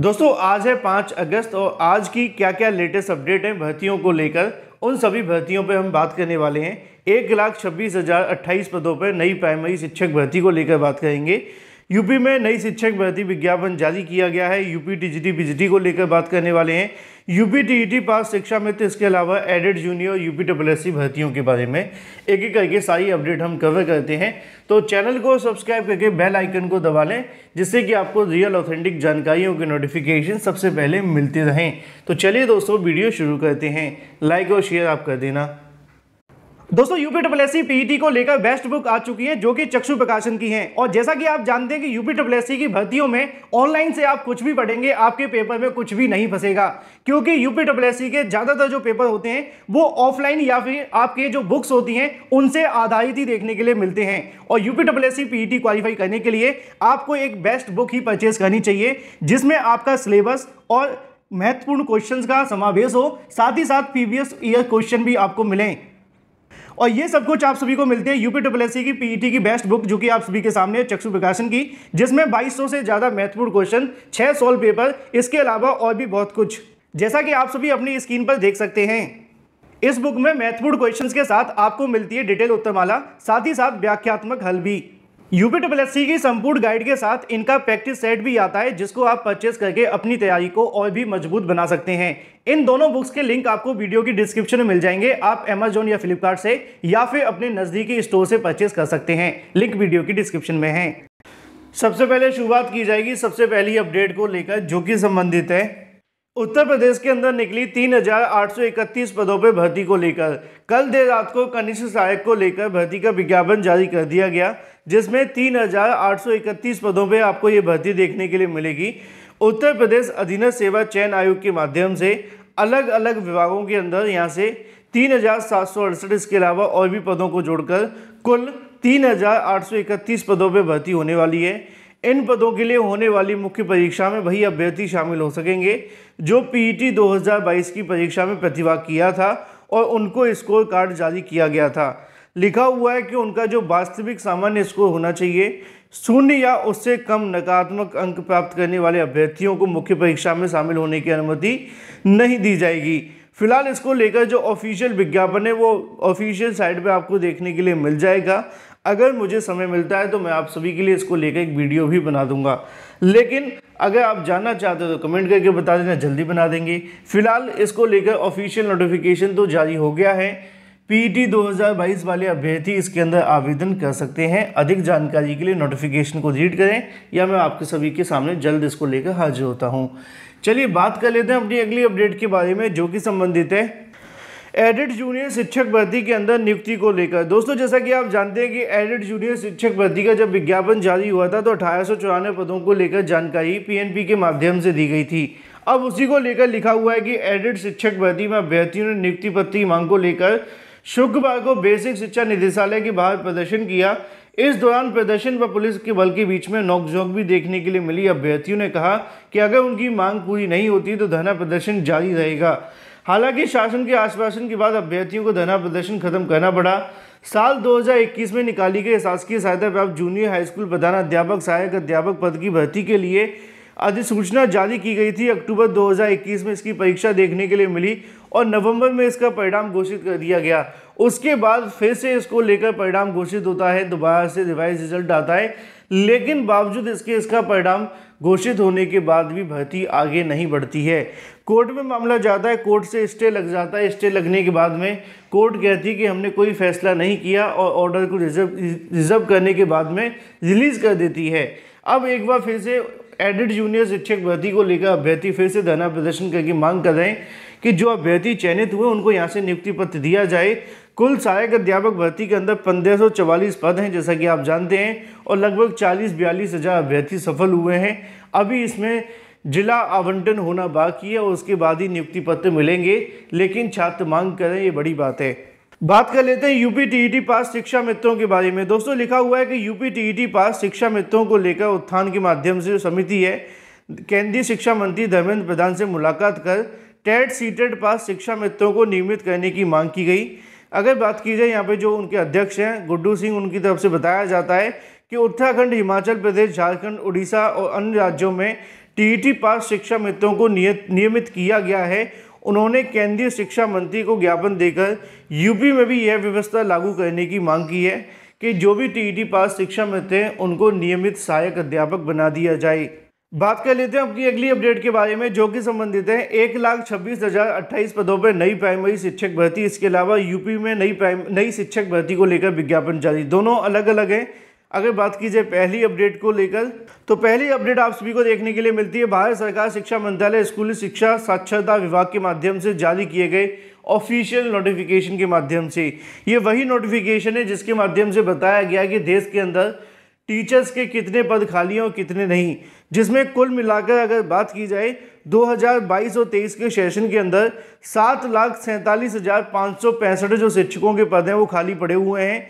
दोस्तों आज है पाँच अगस्त और आज की क्या क्या लेटेस्ट अपडेट हैं भर्तियों को लेकर उन सभी भर्तियों पर हम बात करने वाले हैं एक लाख छब्बीस हज़ार अट्ठाईस पदों पर नई प्राइमरी शिक्षक भर्ती को लेकर बात करेंगे यूपी में नई शिक्षक भर्ती विज्ञापन जारी किया गया है यूपी डिजिटी बीजीटी को लेकर बात करने वाले हैं यूपी टीईटी e पास शिक्षा मित्र इसके अलावा aided junior UP W S भर्तियों के बारे में एक एक करके सारी अपडेट हम कवर करते हैं तो चैनल को सब्सक्राइब करके बेल आइकन को दबा लें जिससे कि आपको रियल ऑथेंटिक जानकारियों के नोटिफिकेशन सबसे पहले मिलते रहें तो चलिए दोस्तों वीडियो शुरू करते हैं लाइक और शेयर आप कर देना दोस्तों यूपी डबल एस पीईटी को लेकर बेस्ट बुक आ चुकी है जो कि चक्षु प्रकाशन की है और जैसा कि आप जानते हैं कि यूपी डबल एस की भर्तियों में ऑनलाइन से आप कुछ भी पढ़ेंगे आपके पेपर में कुछ भी नहीं फंसेगा क्योंकि यूपी डबल एस के ज़्यादातर जो पेपर होते हैं वो ऑफलाइन या फिर आपके जो बुक्स होती हैं उनसे आधारित ही देखने के लिए मिलते हैं और UP double S PET qualify करने के लिए आपको एक बेस्ट बुक ही परचेज करनी चाहिए जिसमें आपका सिलेबस और महत्वपूर्ण क्वेश्चंस का समावेश हो साथ ही साथ प्रीवियस ईयर क्वेश्चन भी आपको मिलें और ये सब कुछ आप सभी को मिलते हैं यूपी ट्रिपल एस की पीईटी e की बेस्ट बुक जो कि आप सभी के सामने चक्षु प्रकाशन की जिसमें 2200 से ज़्यादा महत्वपूर्ण क्वेश्चन छह सोल्व पेपर इसके अलावा और भी बहुत कुछ जैसा कि आप सभी अपनी स्क्रीन पर देख सकते हैं इस बुक में महत्वपूर्ण क्वेश्चन के साथ आपको मिलती है डिटेल उत्तरमाला साथ ही साथ व्याख्यात्मक हल भी यूपी ट्रिपल एस की संपूर्ण गाइड के साथ इनका प्रैक्टिस सेट भी आता है जिसको आप परचेस करके अपनी तैयारी को और भी मजबूत बना सकते हैं इन दोनों बुक्स के लिंक आपको वीडियो की डिस्क्रिप्शन में मिल जाएंगे आप एमेजोन या फ्लिपकार्ट से या फिर अपने नज़दीकी स्टोर से परचेस कर सकते हैं लिंक वीडियो की डिस्क्रिप्शन में है सबसे पहले शुरुआत की जाएगी सबसे पहली अपडेट को लेकर जो कि संबंधित है उत्तर प्रदेश के अंदर निकली 3,831 पदों पर भर्ती को लेकर कल देर रात को कनिष्ठ सहायक को लेकर भर्ती का विज्ञापन जारी कर दिया गया जिसमें 3,831 पदों पर आपको ये भर्ती देखने के लिए मिलेगी उत्तर प्रदेश अधीन सेवा चयन आयोग के माध्यम से अलग अलग विभागों के अंदर यहाँ से तीन हजार सात सौ अड़सठ इसके अलावा और भी पदों को जोड़कर कुल तीन हजार आठ सौ इकतीस पदों पर भर्ती होने वाली है इन पदों के लिए होने वाली मुख्य परीक्षा में वही अभ्यर्थी शामिल हो सकेंगे जो पीईटी e 2022 की परीक्षा में प्रतिभाग किया था और उनको स्कोर कार्ड जारी किया गया था लिखा हुआ है कि उनका जो वास्तविक सामान्य स्कोर होना चाहिए शून्य या उससे कम नकारात्मक अंक प्राप्त करने वाले अभ्यर्थियों को मुख्य परीक्षा में शामिल होने की अनुमति नहीं दी जाएगी फिलहाल इसको लेकर जो ऑफिशियल विज्ञापन है वो ऑफिशियल साइट पे आपको देखने के लिए मिल जाएगा अगर मुझे समय मिलता है तो मैं आप सभी के लिए इसको लेकर एक वीडियो भी बना दूंगा लेकिन अगर आप जानना चाहते हो तो कमेंट करके बता देना जल्दी बना देंगे फिलहाल इसको लेकर ऑफिशियल नोटिफिकेशन तो जारी हो गया है पीटी 2022 e वाले अभ्यर्थी इसके अंदर आवेदन कर सकते हैं अधिक जानकारी के लिए नोटिफिकेशन को रीड करें या मैं आपके सभी के सामने जल्द इसको लेकर हाजिर होता हूँ चलिए बात कर लेते हैं अपनी अगली अपडेट के बारे में जो कि संबंधित है एडिड जूनियर शिक्षक भर्ती के अंदर नियुक्ति को लेकर दोस्तों जैसा कि आप जानते हैं कि एडिड जूनियर शिक्षक भर्ती का जब विज्ञापन जारी हुआ था तो अठारह पदों को लेकर जानकारी पीएनपी के माध्यम से दी गई थी अब उसी को लेकर लिखा हुआ है कि एडिड शिक्षक भर्ती में अभ्यर्थियों ने नियुक्ति पत्र की मांग को लेकर शुक्रवार को बेसिक शिक्षा निदेशालय के बाहर प्रदर्शन किया इस दौरान प्रदर्शन व पुलिस के बल के बीच में नोकझोंक भी देखने के लिए मिली अभ्यर्थियों ने कहा कि अगर उनकी मांग पूरी नहीं होती तो धरना प्रदर्शन जारी रहेगा हालांकि शासन के आश्वासन के बाद अभ्यर्थियों को धरना प्रदर्शन खत्म करना पड़ा साल 2021 में निकाली गई शासकीय सहायता प्राप्त जूनियर हाई स्कूल प्रधानाध्यापक सहायक अध्यापक पद की भर्ती के लिए अधिसूचना जारी की गई थी अक्टूबर 2021 में इसकी परीक्षा देखने के लिए मिली और नवंबर में इसका परिणाम घोषित कर दिया गया उसके बाद फिर से इसको लेकर परिणाम घोषित होता है दोबारा से रिवाइज रिजल्ट आता है लेकिन बावजूद इसके इसका परिणाम घोषित होने के बाद भी भर्ती आगे नहीं बढ़ती है कोर्ट में मामला जाता है कोर्ट से स्टे लग जाता है स्टे लगने के बाद में कोर्ट कहती है कि हमने कोई फैसला नहीं किया और ऑर्डर को रिजर्व रिजर्व करने के बाद में रिलीज़ कर देती है अब एक बार फिर से एडेड जूनियर शिक्षक भर्ती को लेकर अभ्यर्थी फिर से धरना प्रदर्शन करके मांग कर रहे हैं कि जो अभ्यर्थी चयनित हुए उनको यहाँ से नियुक्ति पत्र दिया जाए कुल सहायक अध्यापक भर्ती के अंदर पंद्रह पद हैं जैसा कि आप जानते हैं और लगभग चालीस बयालीस हज़ार अभ्यर्थी सफल हुए हैं अभी इसमें जिला आवंटन होना बाकी है और उसके बाद ही नियुक्ति पत्र मिलेंगे लेकिन छात्र मांग करें ये बड़ी बात है बात कर लेते हैं यूपी टीईटी पास शिक्षा मित्रों के बारे में दोस्तों लिखा हुआ है कि यूपी टीईटी पास शिक्षा मित्रों को लेकर उत्थान के माध्यम से समिति है केंद्रीय शिक्षा मंत्री धर्मेंद्र प्रधान से मुलाकात कर टेट सीटेड पास शिक्षा मित्रों को नियमित करने की मांग की गई अगर बात की जाए यहाँ पे जो उनके अध्यक्ष हैं गुड्डू सिंह उनकी तरफ से बताया जाता है कि उत्तराखंड हिमाचल प्रदेश झारखंड उड़ीसा और अन्य राज्यों में टीईटी पास शिक्षा मित्रों को नियत नियमित किया गया है उन्होंने केंद्रीय शिक्षा मंत्री को ज्ञापन देकर यूपी में भी यह व्यवस्था लागू करने की मांग की है कि जो भी टीईटी पास शिक्षा में थे उनको नियमित सहायक अध्यापक बना दिया जाए बात कर लेते हैं आपकी अगली अपडेट के बारे में जो कि संबंधित है एक लाख छब्बीस हजार अट्ठाईस पदों पर नई प्राइमरी शिक्षक भर्ती इसके अलावा यूपी में नई प्राइम नई शिक्षक भर्ती को लेकर विज्ञापन जारी दोनों अलग अलग हैं अगर बात की जाए पहली अपडेट को लेकर तो पहली अपडेट आप सभी को देखने के लिए मिलती है भारत सरकार शिक्षा मंत्रालय स्कूली शिक्षा साक्षरता विभाग के माध्यम से जारी किए गए ऑफिशियल नोटिफिकेशन के माध्यम से ये वही नोटिफिकेशन है जिसके माध्यम से बताया गया कि देश के अंदर टीचर्स के कितने पद खाली हैं और कितने नहीं जिसमें कुल मिलाकर अगर बात की जाए 2022 और 23 के सेशन के अंदर सात लाख सैंतालीस हज़ार पाँच सौ पैंसठ जो शिक्षकों के पद हैं वो खाली पड़े हुए हैं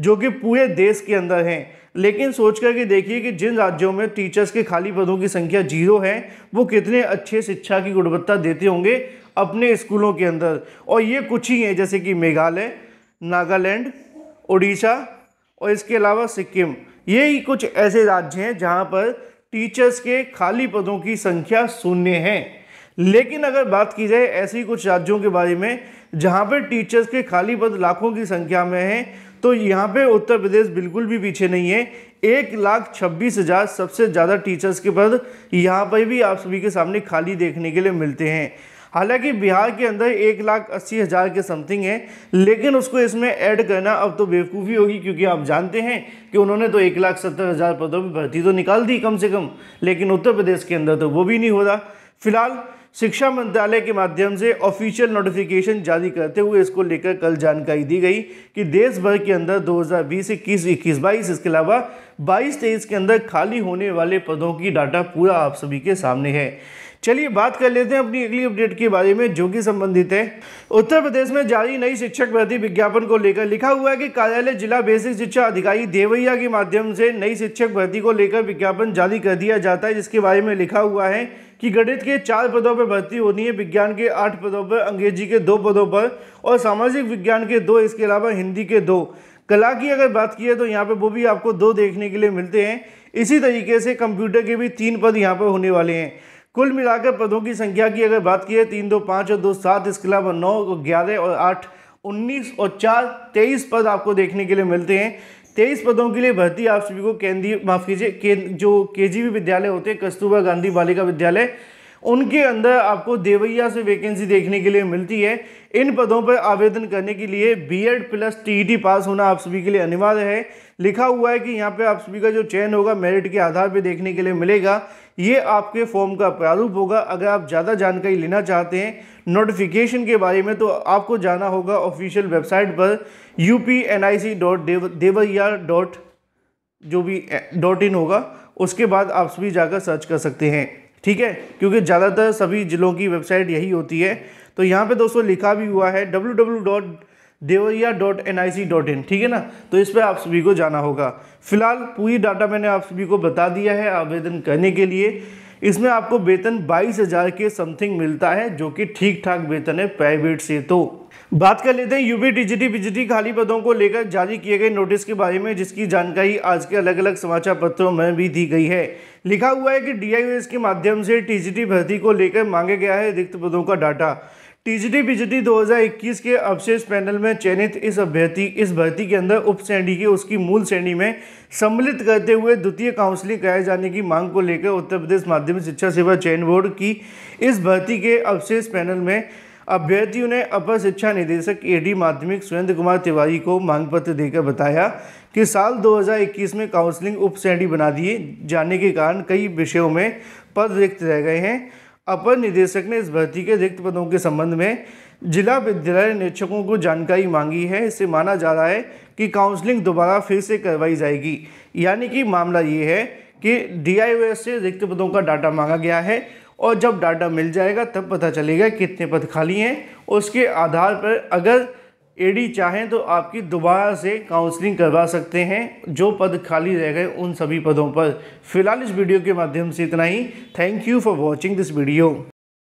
जो कि पूरे देश के अंदर हैं लेकिन सोच कर के देखिए कि जिन राज्यों में टीचर्स के खाली पदों की संख्या जीरो है वो कितने अच्छे शिक्षा की गुणवत्ता देते होंगे अपने स्कूलों के अंदर और ये कुछ ही हैं जैसे कि मेघालय नागालैंड उड़ीसा और इसके अलावा सिक्किम ये ही कुछ ऐसे राज्य हैं जहाँ पर टीचर्स के खाली पदों की संख्या शून्य है लेकिन अगर बात की जाए ऐसे ही कुछ राज्यों के बारे में जहाँ पर टीचर्स के खाली पद लाखों की संख्या में हैं तो यहाँ पे उत्तर प्रदेश बिल्कुल भी पीछे नहीं है एक लाख छब्बीस हज़ार सबसे ज़्यादा टीचर्स के पद यहाँ पर भी आप सभी के सामने खाली देखने के लिए मिलते हैं हालांकि बिहार के अंदर एक लाख अस्सी हज़ार के समथिंग है लेकिन उसको इसमें ऐड करना अब तो बेवकूफ़ी होगी क्योंकि आप जानते हैं कि उन्होंने तो एक लाख सत्तर हज़ार पदों पर भर्ती तो निकाल दी कम से कम लेकिन उत्तर प्रदेश के अंदर तो वो भी नहीं हो रहा फिलहाल शिक्षा मंत्रालय के माध्यम से ऑफिशियल नोटिफिकेशन जारी करते हुए इसको लेकर कल जानकारी दी गई कि देश भर के अंदर 2020 इक्कीस इक्कीस बाईस इसके अलावा 22 तेईस के अंदर खाली होने वाले पदों की डाटा पूरा आप सभी के सामने है चलिए बात कर लेते हैं अपनी अगली अपडेट के बारे में जो कि संबंधित है उत्तर प्रदेश में जारी नई शिक्षक भर्ती विज्ञापन को लेकर लिखा हुआ है कि कार्यालय जिला बेसिक शिक्षा अधिकारी देवैया के माध्यम से नई शिक्षक भर्ती को लेकर विज्ञापन जारी कर दिया जाता है जिसके बारे में लिखा हुआ है कि गणित के चार पदों पर भर्ती होनी है विज्ञान के आठ पदों पर अंग्रेजी के दो पदों पर और सामाजिक विज्ञान के दो इसके अलावा हिंदी के दो कला की अगर बात की है तो यहाँ पर वो भी आपको दो देखने के लिए मिलते हैं इसी तरीके से कंप्यूटर के भी तीन पद यहाँ पर होने वाले हैं कुल मिलाकर पदों की संख्या की अगर बात की है तीन दो पाँच और दो सात इसके अलावा नौ ग्यारह और आठ उन्नीस और चार तेईस पद आपको देखने के लिए मिलते हैं तेईस पदों के लिए भर्ती आप सभी को केंद्रीय माफ कीजिए के, जो के विद्यालय होते हैं कस्तूरबा गांधी बालिका विद्यालय उनके अंदर आपको देवैया से वैकेंसी देखने के लिए मिलती है इन पदों पर आवेदन करने के लिए बीएड प्लस टीईटी पास होना आप सभी के लिए अनिवार्य है लिखा हुआ है कि यहाँ पे आप सभी का जो चयन होगा मेरिट के आधार पर देखने के लिए मिलेगा ये आपके फॉर्म का प्रारूप होगा अगर आप ज़्यादा जानकारी लेना चाहते हैं नोटिफिकेशन के बारे में तो आपको जाना होगा ऑफिशियल वेबसाइट पर U P N I C dot देवैया डॉट जो भी डॉट इन होगा उसके बाद आप सभी जाकर सर्च कर सकते हैं ठीक है क्योंकि ज़्यादातर सभी ज़िलों की वेबसाइट यही होती है तो यहाँ पे दोस्तों लिखा भी हुआ है W W dot Deoria dot N I C dot in ठीक है ना तो इस पर आप सभी को जाना होगा फिलहाल पूरी डाटा मैंने आप सभी को बता दिया है आवेदन करने के लिए इसमें आपको वेतन बाईस हज़ार के समथिंग मिलता है जो कि ठीक ठाक वेतन है प्राइवेट से तो बात कर लेते हैं यूपी डिजिटी बिजिटी खाली पदों को लेकर जारी किए गए नोटिस के बारे में जिसकी जानकारी आज के अलग अलग समाचार पत्रों में भी दी गई है लिखा हुआ है कि डी के माध्यम से टीजीटी भर्ती को लेकर मांगे गया है रिक्त पदों का डाटा टीजीटी पीजीटी 2021 के अवशेष पैनल में चयनित इस अभ्यर्थी इस भर्ती के अंदर उप श्रेणी की उसकी मूल श्रेणी में सम्मिलित करते हुए द्वितीय काउंसलिंग कराए जाने की मांग को लेकर उत्तर प्रदेश माध्यमिक शिक्षा सेवा चयन बोर्ड की इस भर्ती के अवशेष पैनल में अभ्यर्थियों ने अपर शिक्षा निदेशक एडी माध्यमिक सुरेंद्र कुमार तिवारी को मांग पत्र देकर बताया कि साल 2021 में काउंसलिंग उप श्रेणी बना दिए जाने के कारण कई विषयों में पद रिक्त रह गए हैं अपर निदेशक ने इस भर्ती के रिक्त पदों के संबंध में जिला विद्यालय निरीक्षकों को जानकारी मांगी है इससे माना जा रहा है कि काउंसलिंग दोबारा फिर से करवाई जाएगी यानी कि मामला ये है कि डी से रिक्त पदों का डाटा मांगा गया है और जब डाटा मिल जाएगा तब पता चलेगा कितने पद खाली हैं उसके आधार पर अगर एडी चाहें तो आपकी दोबारा से काउंसलिंग करवा सकते हैं जो पद खाली रह गए उन सभी पदों पर फिलहाल इस वीडियो के माध्यम से इतना ही thank you for watching this video